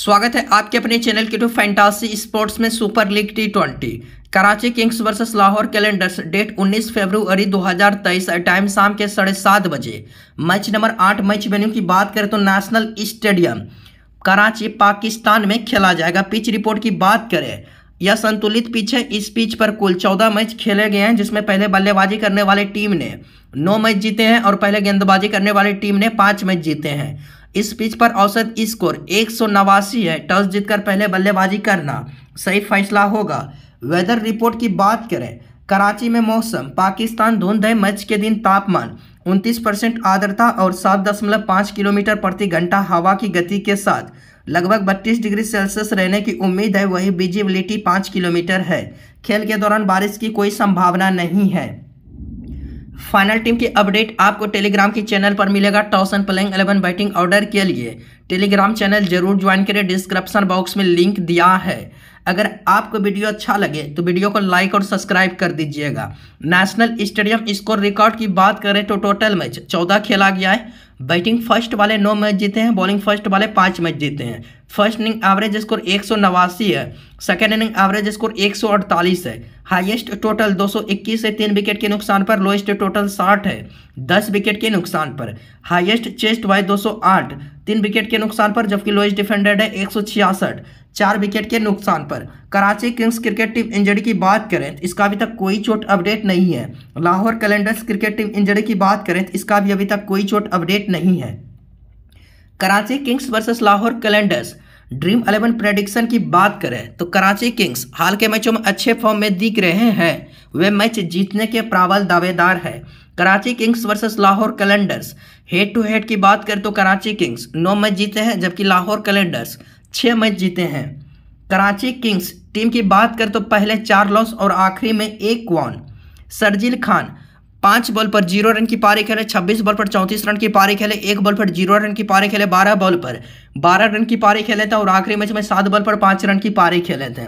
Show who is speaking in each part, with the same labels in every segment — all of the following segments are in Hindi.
Speaker 1: स्वागत है आपके अपने channel K two fantasy sports में super league T twenty Karachi kings versus Lahore Qalandars date 19 फरवरी 2023 टाइम शाम के साढ़े सात बजे मैच नंबर आठ मैच वेन्यू की बात करें तो नेशनल स्टेडियम कराची पाकिस्तान में खेला जाएगा पिच रिपोर्ट की बात करें यह संतुलित पिच है इस पिच पर कुल चौदह मैच खेले गए हैं जिसमें पहले बल्लेबाजी करने वाली टीम ने नौ मैच जीते हैं और पहले गेंदबाजी करने वाली टीम ने पाँच मैच जीते हैं इस पिच पर औसत स्कोर एक है टॉस जीतकर पहले बल्लेबाजी करना सही फैसला होगा वेदर रिपोर्ट की बात करें कराची में मौसम पाकिस्तान है मैच के दिन तापमान 29 परसेंट आर्द्रता और 7.5 किलोमीटर प्रति घंटा हवा की गति के साथ लगभग 32 डिग्री सेल्सियस रहने की उम्मीद है वही विजिबिलिटी 5 किलोमीटर है खेल के दौरान बारिश की कोई संभावना नहीं है फाइनल टीम की अपडेट आपको टेलीग्राम के चैनल पर मिलेगा toss and playing eleven batting order के लिए टेलीग्राम चैनल जरूर ज्वाइन करें डिस्क्रिप्शन बॉक्स में लिंक दिया है अगर आपको वीडियो अच्छा लगे तो वीडियो को लाइक और सब्सक्राइब कर दीजिएगा नेशनल स्टेडियम स्कोर रिकॉर्ड की बात करें तो टोटल मैच चौदह खेला गया है बैटिंग फर्स्ट वाले नौ मैच जीते हैं बॉलिंग फर्स्ट वाले पाँच मैच जीते हैं फर्स्ट इनिंग एवरेज स्कोर एक है सेकेंड इनिंग एवरेज स्कोर 148 है हाईएस्ट टोटल 221 है तीन विकेट के नुकसान पर लोएस्ट टोटल 60 है 10 विकेट के नुकसान पर हाईएस्ट चेस्ट वाई 208 तीन विकेट के नुकसान पर जबकि लोएस्ट डिफेंडेड है एक चार विकेट के नुकसान पर Karachi kings cricket team injury की बात करें तो इसका अभी तक कोई चोट अपडेट नहीं है Lahore Qalandars cricket team injury की बात करें तो इसका भी अभी तक कोई चोट अपडेट नहीं है Karachi kings versus Lahore Qalandars dream eleven prediction की बात करें तो कराची किंग्स हाल के मैचों में अच्छे फॉर्म में दिख रहे हैं वे मैच जीतने के प्रावल दावेदार है Karachi kings versus Lahore Qalandars head to head की बात करें तो कराची किंग्स नौ मैच जीते हैं जबकि लाहौर कैलेंडर्स छः मैच जीते हैं कराची किंग्स टीम की बात करें तो पहले चार लॉस और आखिरी में एक वॉन सरजील खान पांच बॉल पर जीरो रन की पारी खेले छब्बीस बॉल पर चौंतीस रन की पारी खेले एक बॉल पर जीरो रन की पारी खेले बारह बॉल पर बारह रन की पारी खेले थे और आखिरी मैच में सात बॉल पर पांच रन की पारी खेले थे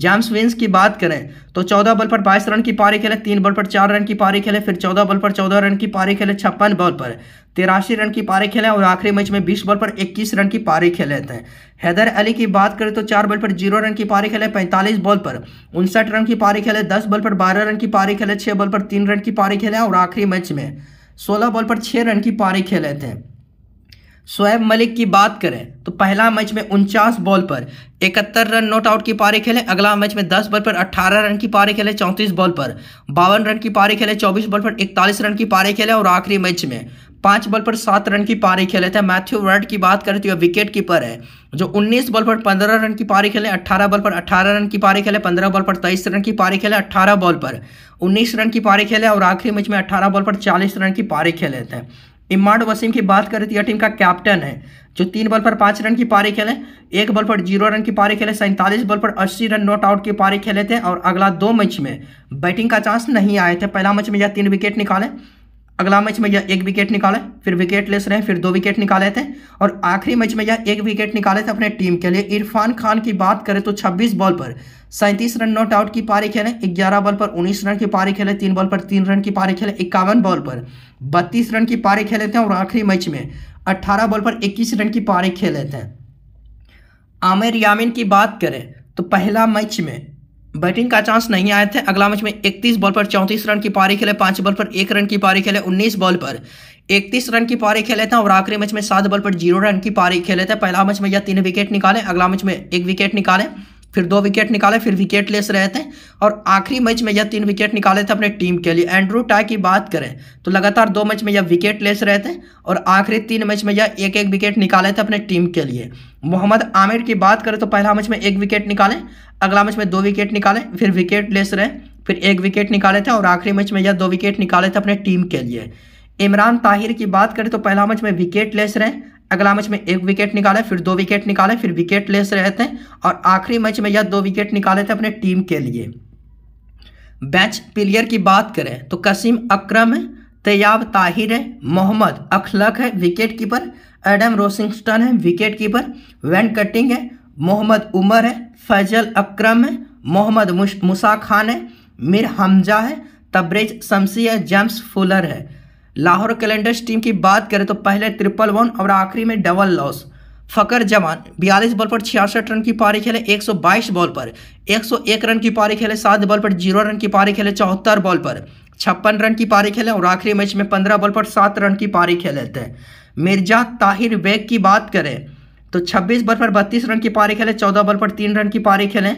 Speaker 1: जेम्स विंस की बात करें तो चौदह बॉल पर बाईस रन की पारी खेले तीन बॉल पर चार रन की पारी खेले फिर चौदह बॉल पर चौदह रन की पारी खेले छप्पन बॉल पर तिरासी रन की पारी खेले और आखिरी मैच में बीस बॉल पर इक्कीस रन की पारी खेले थे हैदर अली की बात करें तो चार बॉल पर जीरो रन की पारी खेले पैंतालीस बॉल पर उनसठ रन की पारी खेले दस बॉल पर बारह रन की पारी खेले छः बॉल पर तीन रन की पारी खेले और आखिरी मैच में सोलह बॉल पर छः रन की पारी खेले थे शोएब मलिक की बात करें तो पहला मैच में उनचास बॉल पर इकहत्तर रन नॉट आउट की पारी खेले अगला मैच में 10 बॉल पर 18 रन की पारी खेले 34 बॉल पर बावन रन की पारी खेले 24 बॉल पर 41 रन की पारी खेले और आखिरी मैच में पाँच बॉल पर सात रन की पारी खेले थे मैथ्यू वर्ड की बात करें तो यह विकेट कीपर है जो 19 बॉल पर 15 रन की पारी खेले 18 बॉल पर 18 रन की पारी खेले 15 बॉल पर 23 रन की पारी खेले 18 बॉल पर 19 रन की पारी खेले और आखिरी मैच में 18 बॉल पर 40 रन की पारी खेले थे इमाड वसीम की बात करें तो यह टीम का कैप्टन है जो तीन बॉल पर पाँच रन की पारी खेले एक बॉल पर जीरो रन की पारी खेले सैंतालीस बॉल पर अस्सी रन नॉट आउट की पारी खेले थे और अगला दो मैच में बैटिंग का चांस नहीं आए थे पहला मैच में यह तीन विकेट निकाले अगला मैच में यह एक विकेट निकाले फिर विकेट लेस रहे फिर दो विकेट निकाले थे और आखिरी मैच में यह एक विकेट निकाले थे अपने टीम के लिए इरफान खान की बात करें तो 26 बॉल पर सैंतीस रन नॉट आउट की पारी खेले 11 बॉल पर 19 रन की पारी खेले तीन बॉल पर तीन रन की पारी खेले इक्यावन बॉल पर बत्तीस रन की पारी खेले थे और आखिरी मैच में अट्ठारह बॉल पर इक्कीस रन की पारी खेले थे आमिर यामिन की बात करें तो पहला मैच में बैटिंग का चांस नहीं आए थे अगला मैच में 31 बॉल पर चौंतीस रन की पारी खेले पांच बॉल पर एक रन की पारी खेले 19 बॉल पर 31 रन की पारी खेले थे और आखिरी मैच में सात बॉल पर जीरो रन की पारी खेले थे पहला मैच में यह तीन विकेट निकाले अगला मैच में एक विकेट निकाले फिर दो विकेट निकाले फिर विकेट लेस रहे थे और आखिरी मैच में यह तीन विकेट निकाले थे अपने टीम के लिए एंड्रू टाई की बात करें तो लगातार दो मैच में यह विकेट लेस रहे थे और आखिरी तीन मैच में यह एक एक विकेट निकाले थे अपने टीम के लिए मोहम्मद आमिर की बात करें तो पहला मैच में एक विकेट निकाले अगला मैच में दो विकेट निकाले फिर विकेट लेस रहे फिर एक विकेट निकाले थे और आखिरी मैच में यह दो विकेट निकाले थे अपने टीम के लिए इमरान ताहिर की बात करें तो पहला मैच में विकेट लेस रहे अगला मैच में एक विकेट निकाले फिर दो विकेट निकाले फिर विकेट लेस रहे थे और आखिरी मैच में यह दो विकेट निकाले थे अपने टीम के लिए बैच प्लेयर की बात करें तो कसीम अक्रम है तैयाब ताहिर है मोहम्मद अखलक है विकेट कीपर एडम रोसिंगस्टन है विकेट कीपर वैन कटिंग है मोहम्मद उमर है फैजल अक्रम है मोहम्मद मुसा खान है मिर हमजा है तब्रेज शमसी है जेम्स फुलर है लाहौर कैलेंडर्स टीम की बात करें तो पहले ट्रिपल वन और आखिरी में डबल लॉस फ़कर जवान 42 बॉल पर छियासठ रन की पारी खेले 122 बॉल पर 101 रन की पारी खेले सात बॉल पर जीरो रन की पारी खेले चौहत्तर बॉल पर छप्पन रन की पारी खेले और आखिरी मैच में पंद्रह बॉल पर सात रन की पारी खेले थे मिर्जा ताहिर बेग की बात करें तो 26 बॉल पर 32 रन की पारी खेले 14 बॉल पर तीन रन की पारी खेले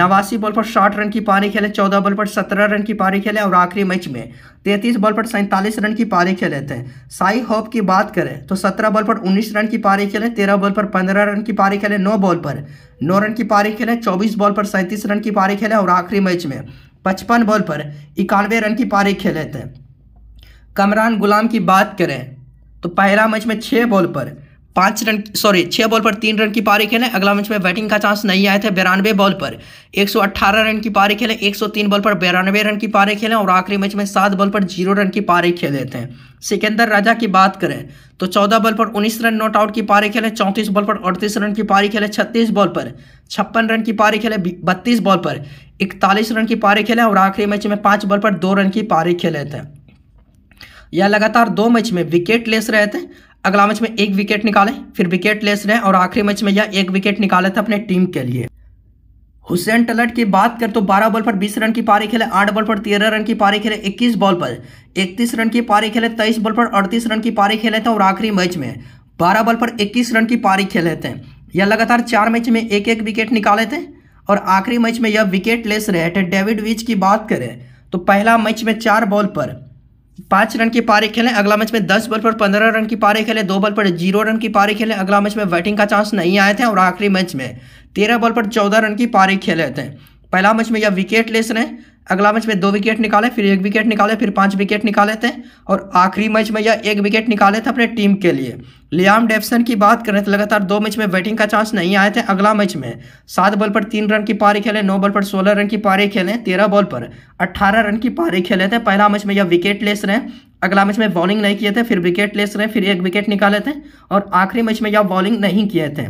Speaker 1: नवासी बॉल पर साठ रन की पारी खेले 14 बॉल पर 17 रन की पारी खेले और आखिरी मैच में 33 बॉल पर सैंतालीस रन की पारी खेले थे साई होप की बात करें तो 17 बॉल पर 19 रन की पारी खेले 13 बॉल पर 15 रन की पारी खेले 9 बॉल पर 9 रन की पारी खेले 24 बॉल पर सैंतीस रन की पारी खेले और आखिरी मैच में पचपन बॉल पर इक्यानवे रन की पारी खेले थे कमरान गुलाम की बात करें तो पहला मैच में छः बॉल पर पांच रन सॉरी छह बॉल पर तीन रन की पारी खेले अगला मैच में बैटिंग का चांस नहीं आए थे बिरानवे बॉल पर 118 रन की पारी सौ 103 बॉल पर बिरानवे रन की पारी खेले और आखिरी मैच में सात बॉल पर जीरो रन की पारी खेले थे सिकंदर राजा की बात करें तो 14 बॉल पर 19 रन नॉट आउट की पारी खेले 34 बॉल पर 38 रन की पारी खेले 36 बॉल पर छप्पन रन की पारी खेले 32 बॉल पर 41 रन की पारी खेले और आखिरी मैच में पांच बॉल पर दो रन की पारी खेले थे या लगातार दो मैच में विकेट लेस रहे थे अगला मैच में एक विकेट निकाले फिर विकेट लेस रहे और आखिरी मैच में यह एक विकेट निकाले थे अपने टीम के लिए हुसैन टलट की बात कर तो 12 बॉल पर 20 रन की पारी खेले 8 बॉल पर 13 रन की पारी खेले 21 बॉल पर 31 रन की पारी खेले 23 बॉल पर 38 रन की पारी खेले थे और आखिरी मैच में 12 बॉल पर 21 रन की पारी खेले थे यह लगातार चार मैच में एक एक विकेट निकाले थे और आखिरी मैच में यह विकेट लेस रहे थे डेविड विच की बात करें तो पहला मैच में चार बॉल पर पांच रन की पारी खेलें अगला मैच में दस बॉल पर पंद्रह रन की पारी खेलें दो बॉल पर जीरो रन की पारी खेलें अगला मैच में बैटिंग का चांस नहीं आए थे और आखिरी मैच में तेरह बॉल पर चौदह रन की पारी खेले थे पहला मैच में यह विकेट लेस रहे अगला मैच में दो विकेट निकाले फिर एक विकेट निकाले फिर पांच विकेट निकाले थे और आखिरी मैच में यह एक विकेट निकाले थे अपने टीम के लिए लियाम डेफसन की बात करें तो लगातार दो मैच में बैटिंग का चांस नहीं आए थे अगला मैच में सात बॉल पर तीन रन की पारी खेले नौ बॉल पर सोलह रन की पारी खेले तेरह बॉल पर अट्ठारह रन की पारी खेले थे पहला मैच में यह विकेट लेस रहे अगला मैच में बॉलिंग नहीं किए थे फिर विकेट लेस रहे फिर एक विकेट निकाले थे और आखिरी मैच में यह बॉलिंग नहीं किए थे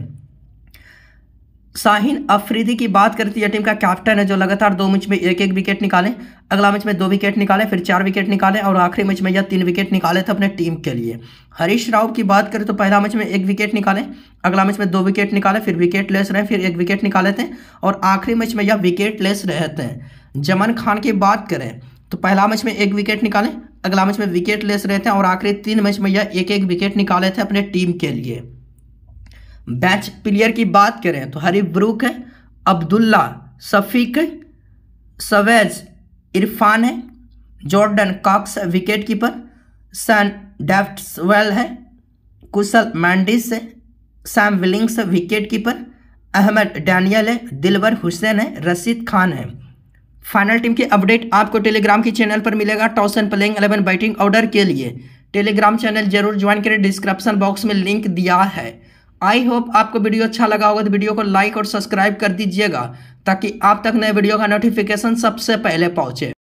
Speaker 1: शाहिन अफरीदी की बात करें तो यह टीम का कैप्टन है जो लगातार दो मैच में एक एक विकेट निकाले अगला मैच में दो विकेट निकाले फिर चार विकेट निकाले और आखिरी मैच में यह तीन विकेट निकाले थे अपने टीम के लिए हरीश राव की बात करें तो पहला मैच में एक विकेट निकाले अगला मैच में दो विकेट निकाले फिर विकेट लेस रहे फिर एक विकेट निकाले थे और आखिरी मैच में यह विकेट लेस रहे थे जमन खान की बात करें तो पहला मैच में एक विकेट निकाले अगला मैच में विकेट लेस रहे थे और आखिरी तीन मैच में यह एक एक विकेट निकाले थे अपने टीम के लिए बैच प्लेयर की बात करें तो ब्रूक है अब्दुल्ला शफीक सवेज इरफान है जॉर्डन कॉक्स विकेट कीपर सन डेफ्टवेल है कुशल मैंडिस है Sam Billings wicket keeper Ahmad Daniel है दिलवर हुसैन है रशीद खान है फाइनल टीम के अपडेट आपको टेलीग्राम के चैनल पर मिलेगा toss and playing eleven batting order के लिए टेलीग्राम चैनल जरूर ज्वाइन करें डिस्क्रिप्शन बॉक्स में लिंक दिया है आई होप आपको वीडियो अच्छा लगा होगा तो वीडियो को लाइक और सब्सक्राइब कर दीजिएगा ताकि आप तक नए वीडियो का नोटिफिकेशन सबसे पहले पहुंचे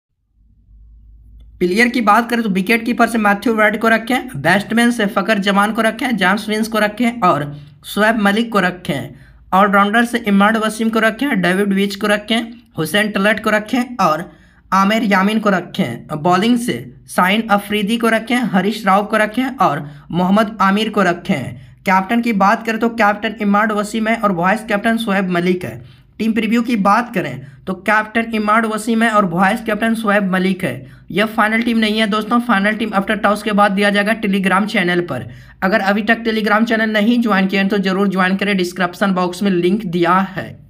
Speaker 1: प्लेयर की बात करें तो विकेट कीपर से मैथ्यू वर्ड को रखें बैट्समैन से फकर जमान को रखें जाम्स विंस को रखें और स्वैब मलिक को रखें ऑलराउंडर से इमरान वसीम को रखें डेविड विच को रखें हुसैन टलट को रखें और आमिर यामिन को रखें बॉलिंग से साइन अफरीदी को रखें हरीश राव को रखें और मोहम्मद आमिर को रखें कैप्टन की बात करें तो कैप्टन इमाड वसीम है और वाइस कैप्टन शोएब मलिक है टीम प्रीव्यू की बात करें तो कैप्टन इमाड वसीम है और वाइस कैप्टन शोएब मलिक है यह फाइनल टीम नहीं है दोस्तों फाइनल टीम आफ्टर टॉस के बाद दिया जाएगा टेलीग्राम चैनल पर अगर अभी तक टेलीग्राम चैनल नहीं ज्वाइन किया तो जरूर ज्वाइन करें डिस्क्रिप्शन बॉक्स में लिंक दिया है